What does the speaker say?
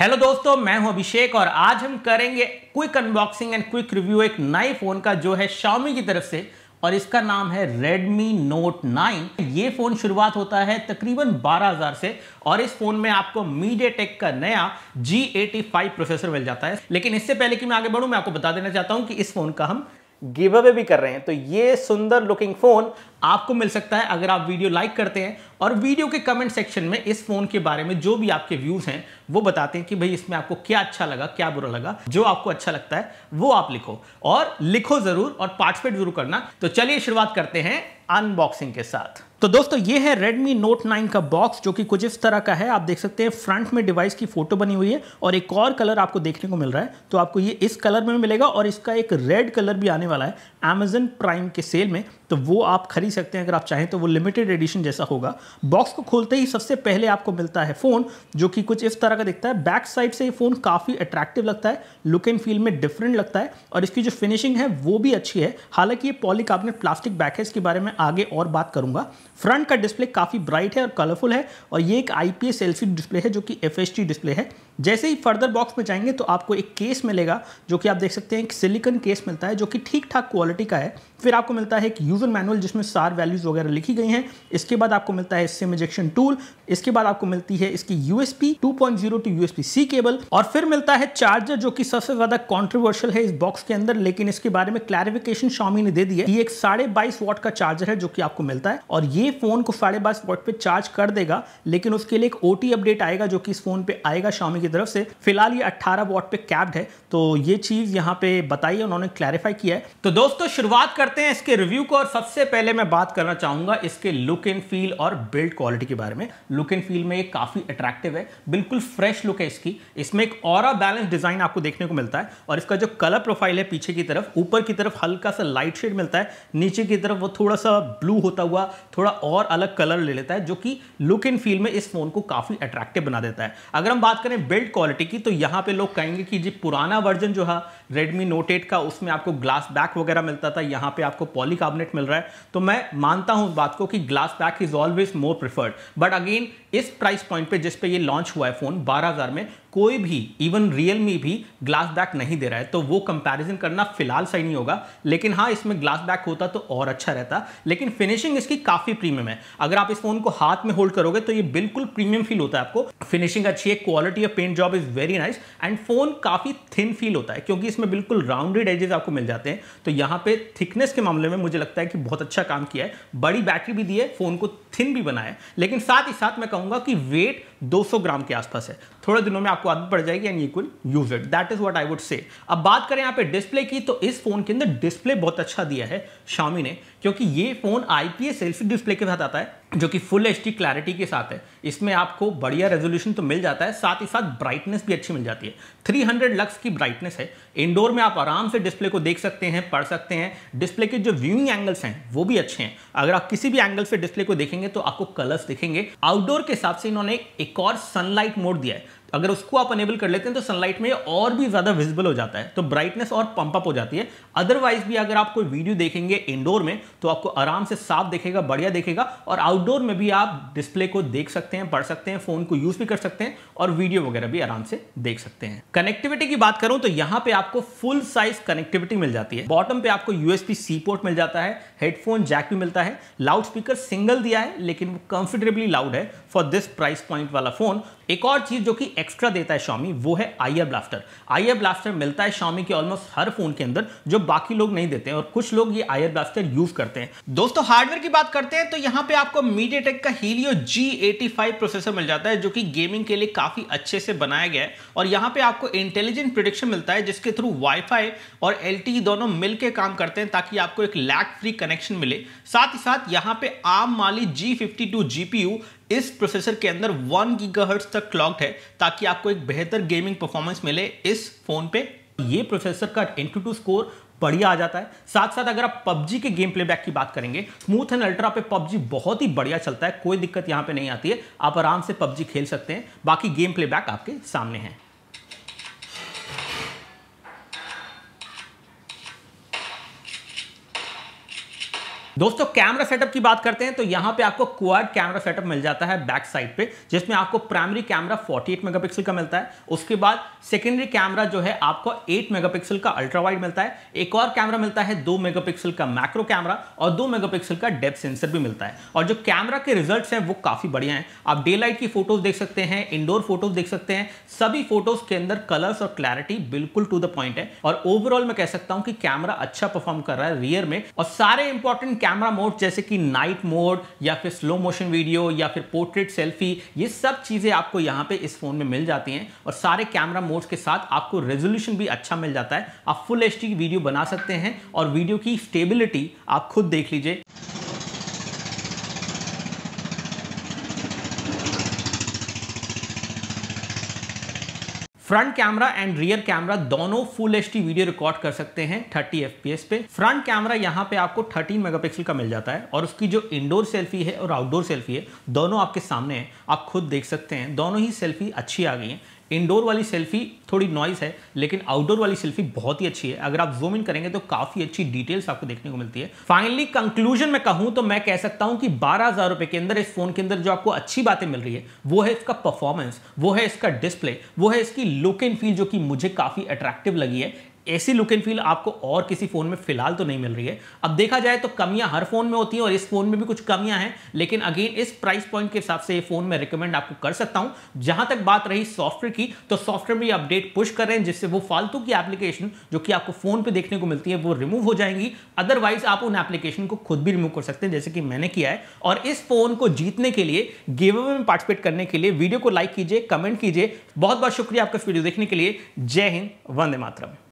hello दोस्तों मैं हूं अभिषेक और आज हम करेंगे quick unboxing and quick review एक नए फ़ोन का जो है शाओमी की तरफ से और इसका नाम है Redmi Note 9 ये फ़ोन शुरुआत होता है तकरीबन 12000 से और इस फ़ोन में आपको मीडिया टेक का नया G85 प्रोसेसर मिल जाता है लेकिन इससे पहले कि मैं आगे बढ़ूं मैं आपको बता देना चाहता हूँ कि इस फ़ोन का हम गिव अवे भी कर रहे हैं तो ये सुंदर लुकिंग फोन आपको मिल सकता है अगर आप वीडियो लाइक करते हैं और वीडियो के कमेंट सेक्शन में इस फोन के बारे में जो भी आपके व्यूज हैं वो बताते हैं कि भाई इसमें आपको क्या अच्छा लगा क्या बुरा लगा जो आपको अच्छा लगता है वो आप लिखो और लिखो जरूर और पार्टिसिपेट जरूर करना तो चलिए शुरुआत करते हैं अनबॉक्सिंग के साथ तो दोस्तों ये है Redmi Note 9 का बॉक्स जो कि कुछ इस तरह का है आप देख सकते हैं फ्रंट में डिवाइस की फोटो बनी हुई है और एक और कलर आपको देखने को मिल रहा है तो आपको ये इस कलर में मिलेगा और इसका एक रेड कलर भी आने वाला है Amazon प्राइम के सेल में तो वो आप खरीद सकते हैं अगर आप चाहें तो वो लिमिटेड एडिशन जैसा होगा बॉक्स को खोलते ही सबसे पहले आपको मिलता है फ़ोन जो कि कुछ इस तरह का दिखता है बैक साइड से ये फ़ोन काफ़ी अट्रैक्टिव लगता है लुक एंड फील में डिफरेंट लगता है और इसकी जो फिनिशिंग है वो भी अच्छी है हालांकि ये पॉलीकार्बोनेट प्लास्टिक बैक है इसके बारे में आगे और बात करूंगा फ्रंट का डिस्प्ले काफ़ी ब्राइट है और कलरफुल है और ये एक आईपीएस एलसीडी डिस्प्ले है जो कि एफ डिस्प्ले है जैसे ही फर्दर बॉक्स में जाएंगे तो आपको एक केस मिलेगा जो कि आप देख सकते हैं एक सिलिकन केस मिलता है जो कि ठीक ठाक क्वालिटी का है फिर आपको मिलता है एक यूज़र मैनुअल जिसमें सार वैल्यूज़ वगैरह लिखी गई हैं इसके बाद आपको मिलता है सिम इजेक्शन टूल इसके बाद आपको मिलती है इसकी USB 2.0 to USB C cable और फिर मिलता है चार्जर जो कि सबसे ज़्यादा कॉन्ट्रोवर्शियल है इस बॉक्स के अंदर लेकिन इसके बारे में क्लैरिफिकेशन शामी ने दे दी है ये एक साढ़े बाईस वॉट का चार्जर है जो कि आपको मिलता है और ये फ़ोन को साढ़े बाईस वॉट पर चार्ज कर देगा लेकिन उसके लिए एक ओ अपडेट आएगा जो कि इस फोन पर आएगा शामी की तरफ से फिलहाल ये 18 वॉट पे कैप्ड है तो ये चीज़ यहाँ पे बताई है उन्होंने क्लैरिफाई किया है तो दोस्तों शुरुआत करते हैं इसके रिव्यू को और सबसे पहले मैं बात करना चाहूंगा इसके लुक एंड फील और बिल्ड क्वालिटी के बारे में लुक एंड फील में ये काफ़ी अट्रैक्टिव है बिल्कुल फ्रेश लुक है इसकी इसमें एक और बैलेंस डिज़ाइन आपको देखने को मिलता है और इसका जो कलर प्रोफाइल है पीछे की तरफ ऊपर की तरफ हल्का सा लाइट शेड मिलता है नीचे की तरफ वो थोड़ा सा ब्लू होता हुआ थोड़ा और अलग कलर ले लेता है जो कि लुक एंड फील में इस फोन को काफ़ी अट्रैक्टिव बना देता है अगर हम बात करें बिल्ड बिल्ड क्वालिटी की तो यहाँ पे लोग कहेंगे कि जी पुराना वर्जन जो है रेडमी नोट एट का उसमें आपको ग्लास बैक वगैरह मिलता था यहाँ पे आपको पॉलीकार्बोनेट मिल रहा है तो मैं मानता हूँ बात को कि glass back is always more preferred but again इस प्राइस पॉइंट पे जिस पे ये लॉन्च हुआ है फोन 12000 में कोई भी इवन रियल मी भी ग्लास बैक नहीं दे रहा है तो वो कंपैरिजन करना फिलहाल सही नहीं होगा लेकिन हाँ इसमें ग्लास बैक होता तो और अच्छा रहता लेकिन फिनिशिंग इसकी काफ़ी प्रीमियम है अगर आप इस फोन को हाथ में होल्ड करोगे तो ये बिल्कुल प्रीमियम फील होता है आपको फिनिशिंग अच्छी है quality of paint job is very nice and phone काफ़ी थिन फील होता है क्योंकि इसमें बिल्कुल राउंडेड एजेस आपको मिल जाते हैं तो यहाँ पे थिकनेस के मामले में मुझे लगता है कि बहुत अच्छा काम किया है बड़ी बैटरी भी दी है फोन को थिन भी बनाया लेकिन साथ ही साथ मैं कहूंगा कि वेट 200 ग्राम के आसपास है थोड़े दिनों में आपको आदत पड़ जाएगी and you could use it that is what I would say अब बात करें यहाँ पे डिस्प्ले की तो इस फोन के अंदर डिस्प्ले बहुत अच्छा दिया है शामी ने क्योंकि ये फ़ोन आईपीएस सेल्फी डिस्प्ले के साथ आता है जो कि फुल एच डी क्लैरिटी के साथ है इसमें आपको बढ़िया रेजोल्यूशन तो मिल जाता है साथ ही साथ ब्राइटनेस भी अच्छी मिल जाती है 300 लक्स की ब्राइटनेस है इंडोर में आप आराम से डिस्प्ले को देख सकते हैं पढ़ सकते हैं डिस्प्ले के जो व्यूइंग एंगल्स हैं वो भी अच्छे हैं अगर आप किसी भी एंगल से डिस्प्ले को देखेंगे तो आपको कलर्स दिखेंगे आउटडोर के हिसाब से इन्होंने एक और सनलाइट मोड दिया है अगर उसको आप अनेबल कर लेते हैं तो सनलाइट में और भी ज़्यादा विजिबल हो जाता है तो ब्राइटनेस और पंप अप हो जाती है अदरवाइज भी अगर आप कोई वीडियो देखेंगे इंडोर में तो आपको आराम से साफ देखेगा बढ़िया देखेगा और आउटडोर में भी आप डिस्प्ले को देख सकते हैं पढ़ सकते हैं फ़ोन को यूज़ भी कर सकते हैं और वीडियो वगैरह भी आराम से देख सकते हैं कनेक्टिविटी की बात करूं तो यहाँ पे आपको फुल साइज कनेक्टिविटी मिल जाती है बॉटम पे आपको यूएसपी सी पोर्ट मिल जाता है हेडफोन जैक भी मिलता है लाउड स्पीकर सिंगल दिया है लेकिन वो कंफर्टेबली लाउड है फॉर दिस प्राइस पॉइंट वाला फोन एक और चीज़ जो कि एक्स्ट्रा देता है शॉमी वो है आई ब्लास्टर आई ब्लास्टर मिलता है शॉमी के ऑलमोस्ट हर फोन के अंदर जो बाकी लोग नहीं देते हैं और कुछ लोग ये आई ब्लास्टर यूज करते हैं दोस्तों हार्डवेयर की बात करते हैं तो यहाँ पे आपको मीडिया का हीलियो जी प्रोसेसर मिल जाता है जो कि गेमिंग के लिए काफी अच्छे से बनाया गया है और यहाँ पे आपको इंटेलिजेंट प्रोडिक्शन मिलता है जिसके थ्रू वाईफाई और एल e दोनों मिलकर काम करते हैं ताकि आपको एक लैक फ्री कनेक्शन मिले साथ ही साथ यहाँ पे ARM Mali G fifty two इस प्रोसेसर के अंदर वन गीगाहर्ट्ज तक क्लॉक्ड है ताकि आपको एक बेहतर गेमिंग परफॉर्मेंस मिले इस फोन पे ये प्रोसेसर का एंटी टू स्कोर बढ़िया आ जाता है साथ साथ अगर आप पबजी के गेम प्लेबैक की बात करेंगे स्मूथ एंड अल्ट्रा पे पबजी बहुत ही बढ़िया चलता है कोई दिक्कत यहाँ पे नहीं आती है आप आराम से पबजी खेल सकते हैं बाकी गेम प्लेबैक आपके सामने है दोस्तों कैमरा सेटअप की बात करते हैं तो यहां पे आपको क्वाड कैमरा सेटअप मिल जाता है बैक साइड पे जिसमें आपको प्राइमरी कैमरा 48 मेगापिक्सल का मिलता है उसके बाद सेकेंडरी कैमरा जो है आपको 8 मेगापिक्सल का अल्ट्रा वाइड मिलता है एक और कैमरा मिलता है 2 मेगापिक्सल का मैक्रो कैमरा और 2 मेगापिक्सल का डेप सेंसर भी मिलता है और जो कैमरा के रिजल्ट हैं वो काफ़ी बढ़िया हैं आप डे लाइट की फोटोज देख सकते हैं इंडोर फोटोज देख सकते हैं सभी फोटोज के अंदर कलर्स और क्लैरिटी बिल्कुल टू द पॉइंट है और ओवरऑल मैं कह सकता हूँ कि कैमरा अच्छा परफॉर्म कर रहा है रियर में और सारे इंपॉर्टेंट कैमरा मोड जैसे कि नाइट मोड या फिर स्लो मोशन वीडियो या फिर पोर्ट्रेट सेल्फी ये सब चीज़ें आपको यहाँ पे इस फ़ोन में मिल जाती हैं और सारे कैमरा मोड्स के साथ आपको रेजोल्यूशन भी अच्छा मिल जाता है आप फुल एच वीडियो बना सकते हैं और वीडियो की स्टेबिलिटी आप खुद देख लीजिए front camera and rear camera दोनों फुल एच वीडियो रिकॉर्ड कर सकते हैं 30 एफ पे फ्रंट कैमरा यहाँ पे आपको 13 मेगापिक्सल का मिल जाता है और उसकी जो इंडोर सेल्फी है और आउटडोर सेल्फी है दोनों आपके सामने है आप खुद देख सकते हैं दोनों ही सेल्फी अच्छी आ गई है इंडोर वाली सेल्फी थोड़ी नॉइस है लेकिन आउटडोर वाली सेल्फी बहुत ही अच्छी है अगर आप जूम इन करेंगे तो काफी अच्छी डिटेल्स आपको देखने को मिलती है फाइनली कंक्लूजन में कहूं तो मैं कह सकता हूं कि बारह हजार रुपए के अंदर इस फोन के अंदर जो आपको अच्छी बातें मिल रही है वो है इसका परफॉर्मेंस वो है इसका डिस्प्ले वो है इसकी लुक एंड फील जो कि मुझे काफी अट्रैक्टिव लगी है ऐसी लुक एंड फील आपको और किसी फ़ोन में फिलहाल तो नहीं मिल रही है अब देखा जाए तो कमियां हर फ़ोन में होती हैं और इस फ़ोन में भी कुछ कमियां हैं लेकिन अगेन इस प्राइस पॉइंट के हिसाब से ये फ़ोन मैं रिकमेंड आपको कर सकता हूं जहां तक बात रही सॉफ्टवेयर की तो सॉफ्टवेयर भी अपडेट पुश कर रहे हैं जिससे वो फालतू की एप्लीकेशन जो कि आपको फ़ोन पर देखने को मिलती है वो रिमूव हो जाएंगी अदरवाइज आप उन एप्लीकेशन को खुद भी रिमूव कर सकते हैं जैसे कि मैंने किया है और इस फ़ोन को जीतने के लिए गेम में पार्टिसिपेट करने के लिए वीडियो को लाइक कीजिए कमेंट कीजिए बहुत बहुत शुक्रिया आपका वीडियो देखने के लिए जय हिंद वंदे मातरम